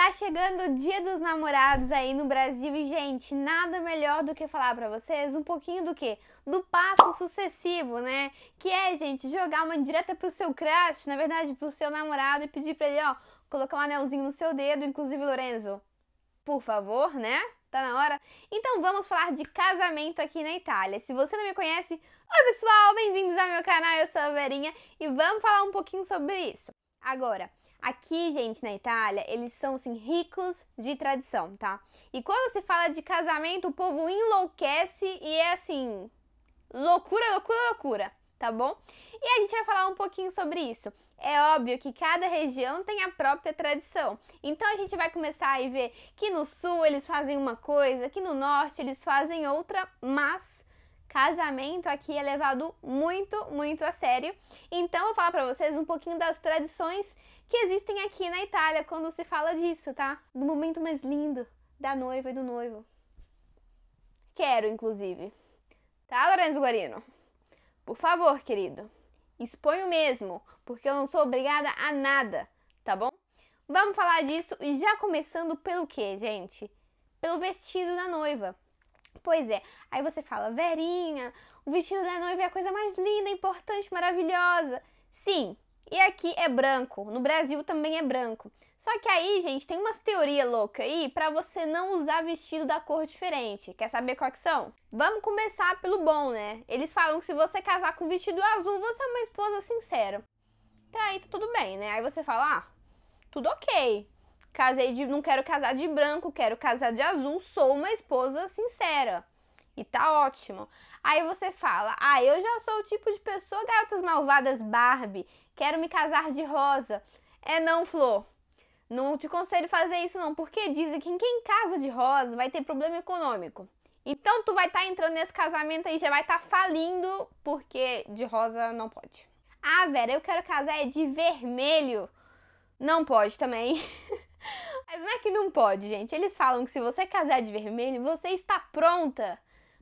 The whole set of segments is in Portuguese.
Tá chegando o Dia dos Namorados aí no Brasil e, gente, nada melhor do que falar para vocês um pouquinho do que? Do passo sucessivo, né? Que é, gente, jogar uma direta pro seu crush, na verdade, pro seu namorado e pedir para ele, ó, colocar um anelzinho no seu dedo, inclusive, Lorenzo, por favor, né? Tá na hora? Então vamos falar de casamento aqui na Itália. Se você não me conhece, oi pessoal, bem-vindos ao meu canal, eu sou a Verinha e vamos falar um pouquinho sobre isso. Agora, Aqui, gente, na Itália, eles são assim ricos de tradição, tá? E quando se fala de casamento, o povo enlouquece e é assim, loucura, loucura, loucura, tá bom? E a gente vai falar um pouquinho sobre isso. É óbvio que cada região tem a própria tradição. Então a gente vai começar a ver que no sul eles fazem uma coisa, que no norte eles fazem outra, mas casamento aqui é levado muito, muito a sério. Então eu vou falar para vocês um pouquinho das tradições que existem aqui na Itália quando se fala disso, tá? No momento mais lindo da noiva e do noivo. Quero, inclusive. Tá, Lorenzo Guarino? Por favor, querido, exponho mesmo, porque eu não sou obrigada a nada, tá bom? Vamos falar disso e já começando pelo que, gente? Pelo vestido da noiva. Pois é, aí você fala, Verinha, o vestido da noiva é a coisa mais linda, importante, maravilhosa. Sim, e aqui é branco, no Brasil também é branco. Só que aí, gente, tem umas teorias loucas aí para você não usar vestido da cor diferente. Quer saber qual que são? Vamos começar pelo bom, né? Eles falam que se você casar com vestido azul, você é uma esposa sincera. então aí, tá tudo bem, né? Aí você fala, ah, tudo ok. Casei de. Não quero casar de branco, quero casar de azul. Sou uma esposa sincera. E tá ótimo. Aí você fala: Ah, eu já sou o tipo de pessoa, garotas malvadas Barbie. Quero me casar de rosa. É não, Flor. Não te conselho fazer isso não, porque dizem que quem casa de rosa vai ter problema econômico. Então tu vai estar tá entrando nesse casamento aí, já vai estar tá falindo, porque de rosa não pode. Ah, Vera, eu quero casar é de vermelho. Não pode também. Mas não é que não pode, gente. Eles falam que se você casar de vermelho, você está pronta.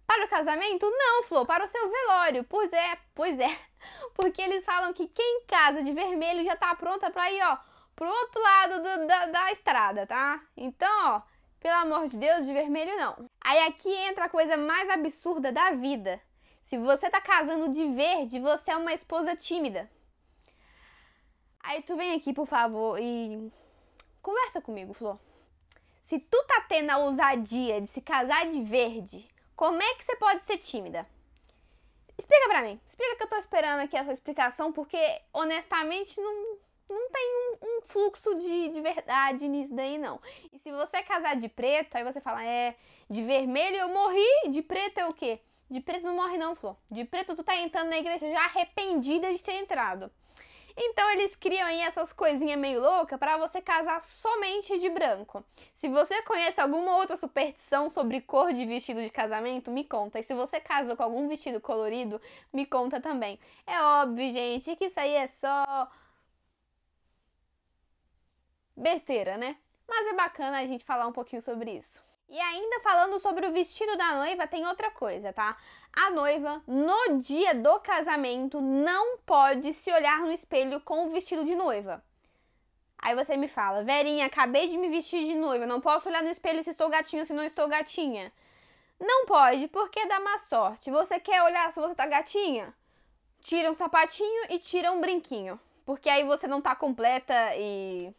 Para o casamento? Não, Flor, para o seu velório. Pois é, pois é. Porque eles falam que quem casa de vermelho já está pronta para ir, ó, pro outro lado do, da, da estrada, tá? Então, ó, pelo amor de Deus, de vermelho não. Aí aqui entra a coisa mais absurda da vida. Se você tá casando de verde, você é uma esposa tímida. Aí tu vem aqui, por favor, e Conversa comigo, Flor. Se tu tá tendo a ousadia de se casar de verde, como é que você pode ser tímida? Explica pra mim. Explica que eu tô esperando aqui essa explicação, porque honestamente não, não tem um, um fluxo de, de verdade nisso daí, não. E se você casar de preto, aí você fala, é, de vermelho eu morri, de preto é o quê? De preto não morre não, Flor. De preto tu tá entrando na igreja já arrependida de ter entrado. Então eles criam aí essas coisinhas meio loucas para você casar somente de branco. Se você conhece alguma outra superstição sobre cor de vestido de casamento, me conta. E se você casa com algum vestido colorido, me conta também. É óbvio, gente, que isso aí é só besteira, né? Mas é bacana a gente falar um pouquinho sobre isso. E ainda falando sobre o vestido da noiva, tem outra coisa, tá? A noiva, no dia do casamento, não pode se olhar no espelho com o vestido de noiva. Aí você me fala, Verinha, acabei de me vestir de noiva, não posso olhar no espelho se estou gatinha ou se não estou gatinha. Não pode, porque dá má sorte. Você quer olhar se você tá gatinha? Tira um sapatinho e tira um brinquinho. Porque aí você não tá completa e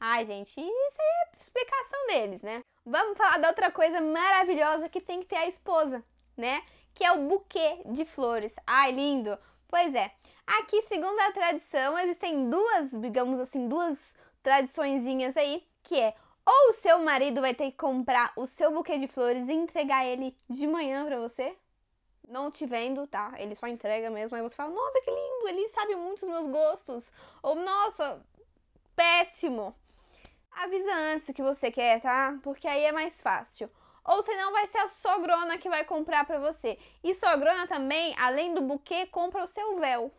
Ai, gente, isso aí é explicação deles, né? Vamos falar da outra coisa maravilhosa que tem que ter a esposa, né? Que é o buquê de flores. Ai, lindo! Pois é. Aqui, segundo a tradição, existem duas, digamos assim, duas tradiçõezinhas aí, que é ou o seu marido vai ter que comprar o seu buquê de flores e entregar ele de manhã para você, não te vendo, tá? Ele só entrega mesmo, aí você fala, nossa, que lindo, ele sabe muito os meus gostos. Ou, nossa, péssimo avisa antes o que você quer, tá? Porque aí é mais fácil. Ou senão vai ser a sogrona que vai comprar para você. E sogrona também, além do buquê, compra o seu véu,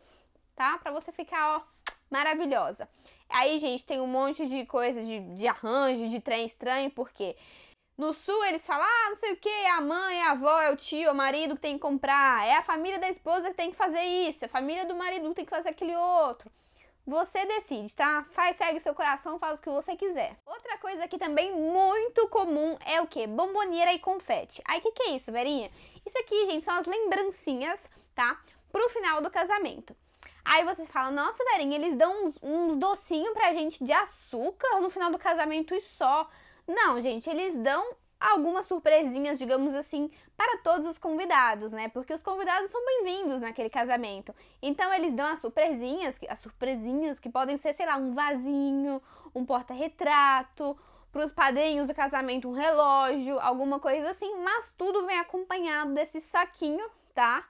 tá? Para você ficar, ó, maravilhosa. Aí, gente, tem um monte de coisa de, de arranjo, de trem estranho, porque no sul eles falam, ah, não sei o que, é a mãe, é a avó, é o tio, é o marido que tem que comprar, é a família da esposa que tem que fazer isso, é a família do marido que tem que fazer aquele outro. Você decide, tá? Faz, segue seu coração, faz o que você quiser. Outra coisa que também muito comum é o que? Bomboneira e confete. Aí, o que, que é isso, Verinha? Isso aqui, gente, são as lembrancinhas, tá? Pro final do casamento. Aí você fala, nossa, Verinha, eles dão uns, uns docinhos pra gente de açúcar no final do casamento e só. Não, gente, eles dão algumas surpresinhas, digamos assim, para todos os convidados, né? Porque os convidados são bem-vindos naquele casamento. Então eles dão as surpresinhas, as surpresinhas que podem ser, sei lá, um vasinho, um porta-retrato, para os padrinhos do casamento um relógio, alguma coisa assim, mas tudo vem acompanhado desse saquinho, tá?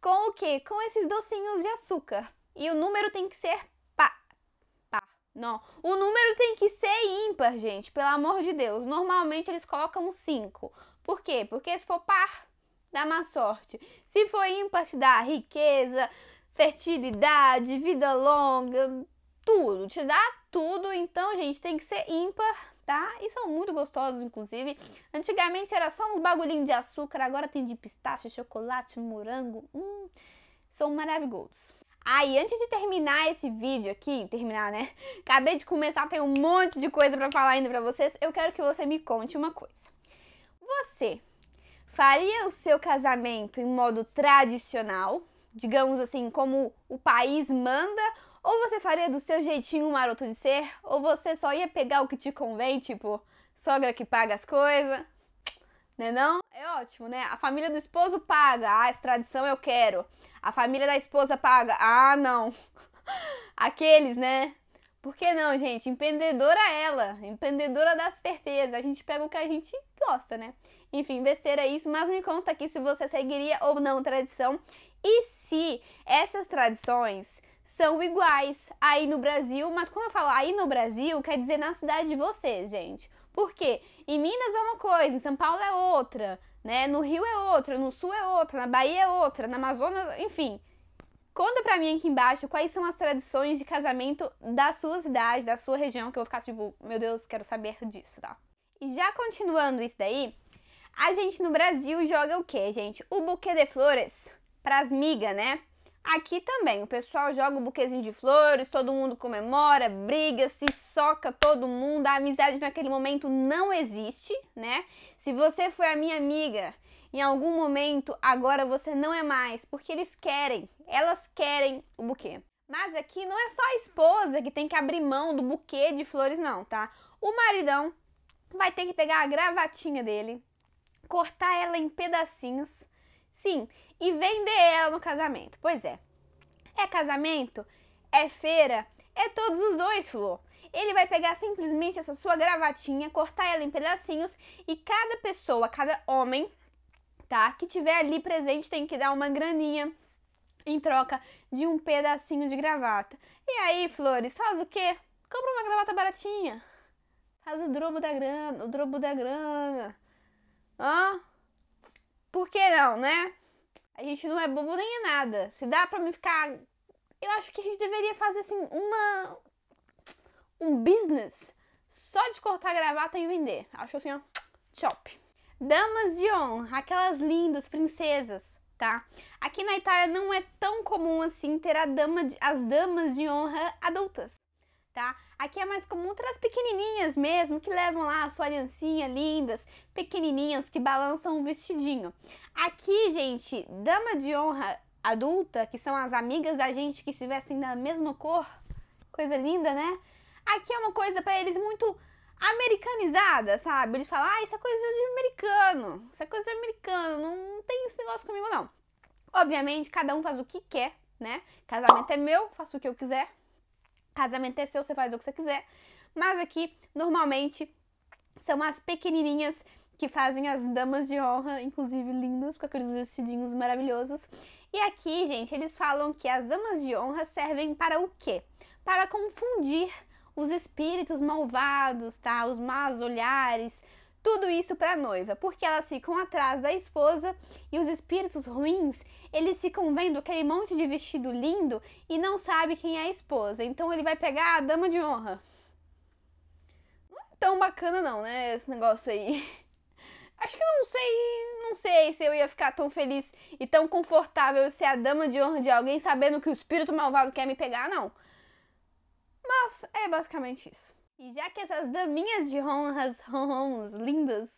Com o quê? Com esses docinhos de açúcar. E o número tem que ser não. O número tem que ser ímpar, gente, pelo amor de Deus. Normalmente eles colocam 5. Por quê? Porque se for par, dá má sorte. Se for ímpar, te dá riqueza, fertilidade, vida longa, tudo. Te dá tudo. Então, gente, tem que ser ímpar tá? E são muito gostosos, inclusive. Antigamente era só uns bagulhinhos de açúcar, agora tem de pistache, chocolate, morango. Hum, são maravilhosos. Ah, antes de terminar esse vídeo aqui, terminar, né? Acabei de começar, tem um monte de coisa para falar ainda para vocês. Eu quero que você me conte uma coisa. Você faria o seu casamento em modo tradicional, digamos assim, como o país manda, ou você faria do seu jeitinho maroto de ser, ou você só ia pegar o que te convém, tipo, sogra que paga as coisas, né não? É ótimo, né? A família do esposo paga, ah, essa tradição eu quero. A família da esposa paga. Ah, não. Aqueles, né? Por que não, gente? Empreendedora é ela, empreendedora das certezas. A gente pega o que a gente gosta, né? Enfim, besteira é isso, mas me conta aqui se você seguiria ou não tradição e se essas tradições são iguais aí no Brasil, mas quando eu falo aí no Brasil, quer dizer na cidade de vocês, gente. Porque em Minas é uma coisa, em São Paulo é outra, né? No Rio é outra, no Sul é outra, na Bahia é outra, na Amazônia, enfim. Conta pra mim aqui embaixo quais são as tradições de casamento da sua cidade, da sua região, que eu vou ficar tipo, meu Deus, quero saber disso, tá? E já continuando isso daí, a gente no Brasil joga o quê, gente? O buquê de flores pras migas, né? Aqui também, o pessoal joga o buquezinho de flores, todo mundo comemora, briga, se soca todo mundo, a amizade naquele momento não existe, né? Se você foi a minha amiga em algum momento, agora você não é mais, porque eles querem, elas querem o buquê. Mas aqui não é só a esposa que tem que abrir mão do buquê de flores, não, tá? O maridão vai ter que pegar a gravatinha dele, cortar ela em pedacinhos, sim, e vender ela no casamento. Pois é. É casamento? É feira? É todos os dois, Flor. Ele vai pegar simplesmente essa sua gravatinha, cortar ela em pedacinhos e cada pessoa, cada homem, tá, que tiver ali presente tem que dar uma graninha em troca de um pedacinho de gravata. E aí, Flores, faz o quê? Compra uma gravata baratinha. Faz o drobo da grana, o drobo da grana. Hã? Ah? Por que não, né? A gente não é bobo nem é nada. Se dá pra me ficar. Eu acho que a gente deveria fazer assim uma. um business só de cortar gravata e vender. Acho assim, ó. Chop. Damas de honra, aquelas lindas princesas, tá? Aqui na Itália não é tão comum assim ter dama de... as damas de honra adultas tá? Aqui é mais comum para as pequenininhas mesmo, que levam lá a sua aliancinha lindas, pequenininhas que balançam um vestidinho. Aqui, gente, dama de honra adulta, que são as amigas da gente que se vestem da mesma cor, coisa linda, né? Aqui é uma coisa para eles muito americanizada, sabe? Eles falam, ah, isso é coisa de americano, isso é coisa de americano, não tem esse negócio comigo não. Obviamente, cada um faz o que quer, né? Casamento é meu, faço o que eu quiser, Casamento é seu, você faz o que você quiser. Mas aqui, normalmente, são as pequenininhas que fazem as damas de honra, inclusive lindas, com aqueles vestidinhos maravilhosos. E aqui, gente, eles falam que as damas de honra servem para o quê? Para confundir os espíritos malvados, tá? Os más olhares, tudo isso para a noiva, porque elas ficam atrás da esposa e os espíritos ruins, eles ficam vendo aquele monte de vestido lindo e não sabe quem é a esposa. Então ele vai pegar a dama de honra. Não é tão bacana não, né, esse negócio aí. Acho que eu não sei, não sei se eu ia ficar tão feliz e tão confortável ser a dama de honra de alguém sabendo que o espírito malvado quer me pegar, não. Mas é basicamente isso. E já que essas daminhas de honras, honrons, lindas,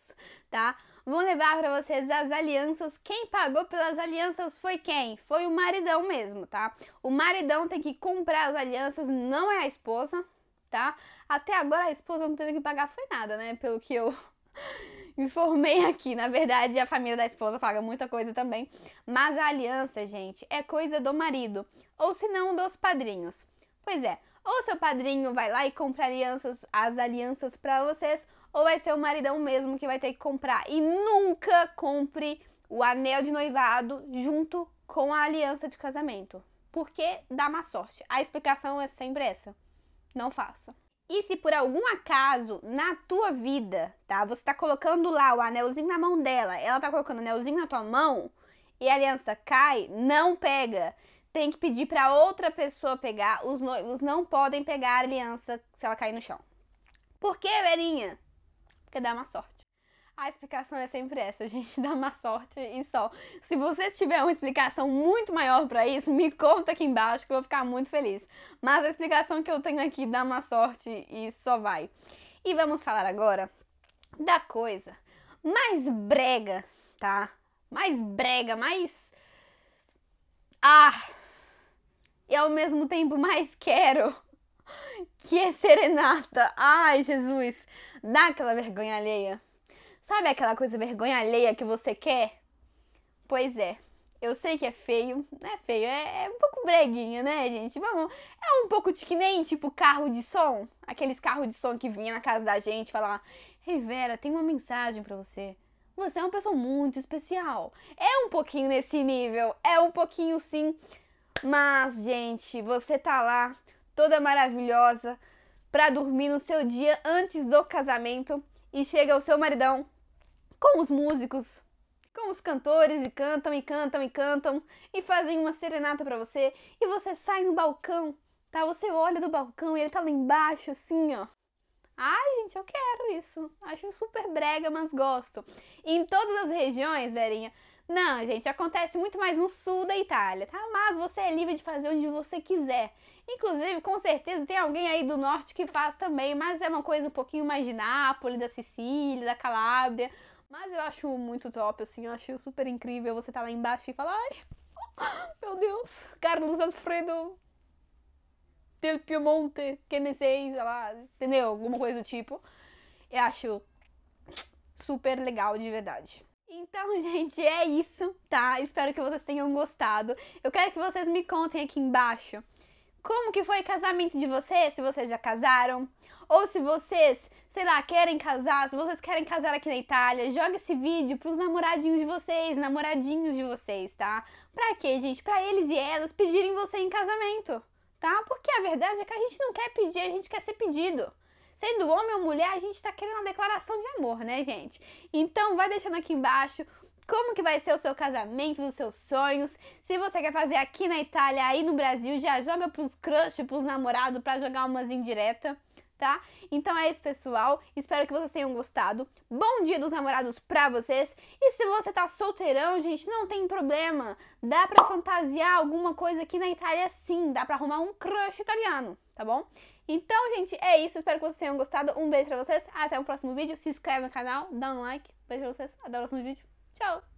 tá? Vão levar para vocês as alianças. Quem pagou pelas alianças foi quem? Foi o maridão mesmo, tá? O maridão tem que comprar as alianças, não é a esposa, tá? Até agora a esposa não teve que pagar foi nada, né? Pelo que eu informei aqui. Na verdade, a família da esposa paga muita coisa também. Mas a aliança, gente, é coisa do marido. Ou se não, dos padrinhos. Pois é, ou seu padrinho vai lá e compra alianças, as alianças para vocês, ou vai ser o maridão mesmo que vai ter que comprar. E nunca compre o anel de noivado junto com a aliança de casamento. Porque dá má sorte. A explicação é sempre essa. Não faça. E se por algum acaso na tua vida, tá? Você tá colocando lá o anelzinho na mão dela, ela tá colocando o anelzinho na tua mão e a aliança cai, não pega tem que pedir para outra pessoa pegar. Os noivos não podem pegar a aliança se ela cair no chão. Por quê, velhinha? Porque dá má sorte. A explicação é sempre essa, gente, dá má sorte e só. Se você tiver uma explicação muito maior para isso, me conta aqui embaixo que eu vou ficar muito feliz. Mas a explicação que eu tenho aqui dá má sorte e só vai. E vamos falar agora da coisa mais brega, tá? Mais brega, mais ah, e ao mesmo tempo mais quero, que é serenata. Ai, Jesus, dá aquela vergonha alheia. Sabe aquela coisa vergonha alheia que você quer? Pois é. Eu sei que é feio, não é feio, é, é um pouco breguinha, né, gente? Vamos. É um pouco de que nem tipo carro de som, aqueles carros de som que vinha na casa da gente falar: "Hey Vera, tem uma mensagem para você. Você é uma pessoa muito especial". É um pouquinho nesse nível, é um pouquinho sim. Mas, gente, você tá lá toda maravilhosa para dormir no seu dia antes do casamento e chega o seu maridão com os músicos, com os cantores e cantam e cantam e cantam e fazem uma serenata para você e você sai no balcão, tá? Você olha do balcão e ele tá lá embaixo assim, ó. Ai, gente, eu quero isso. Acho super brega, mas gosto. E em todas as regiões, Verinha, não, gente, acontece muito mais no sul da Itália, tá? Mas você é livre de fazer onde você quiser. Inclusive, com certeza tem alguém aí do norte que faz também, mas é uma coisa um pouquinho mais de Nápoles, da Sicília, da Calábria. Mas eu acho muito top, assim, eu acho super incrível você tá lá embaixo e falar, ai, meu Deus, Carlos Alfredo del Piemonte, que nem sei, sei lá, entendeu? Alguma coisa do tipo. Eu acho super legal de verdade. Então, gente, é isso, tá? Espero que vocês tenham gostado. Eu quero que vocês me contem aqui embaixo como que foi o casamento de vocês, se vocês já casaram, ou se vocês, sei lá, querem casar, se vocês querem casar aqui na Itália, joga esse vídeo pros namoradinhos de vocês, namoradinhos de vocês, tá? Pra quê, gente? Pra eles e elas pedirem você em casamento, tá? Porque a verdade é que a gente não quer pedir, a gente quer ser pedido. Sendo homem ou mulher, a gente está querendo uma declaração de amor, né, gente? Então, vai deixando aqui embaixo como que vai ser o seu casamento, os seus sonhos. Se você quer fazer aqui na Itália, aí no Brasil, já joga pros crush, pros namorados, para jogar umas indireta, tá? Então é isso, pessoal. Espero que vocês tenham gostado. Bom dia dos namorados pra vocês. E se você tá solteirão, gente, não tem problema. Dá pra fantasiar alguma coisa aqui na Itália sim, dá pra arrumar um crush italiano, tá bom? Então, gente, é isso. Espero que vocês tenham gostado. Um beijo pra vocês. Até o próximo vídeo. Se inscreve no canal, dá um like. Beijo pra vocês. Até o próximo vídeo. Tchau!